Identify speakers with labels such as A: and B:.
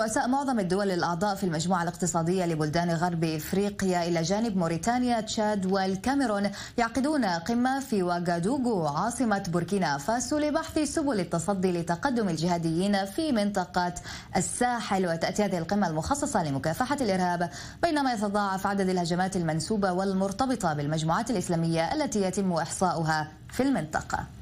A: رؤساء معظم الدول الأعضاء في المجموعة الاقتصادية لبلدان غرب إفريقيا إلى جانب موريتانيا تشاد والكاميرون يعقدون قمة في واغادوغو عاصمة بوركينا فاسو لبحث سبل التصدي لتقدم الجهاديين في منطقة الساحل وتأتي هذه القمة المخصصة لمكافحة الإرهاب بينما يتضاعف عدد الهجمات المنسوبة والمرتبطة بالمجموعات الإسلامية التي يتم إحصاؤها في المنطقة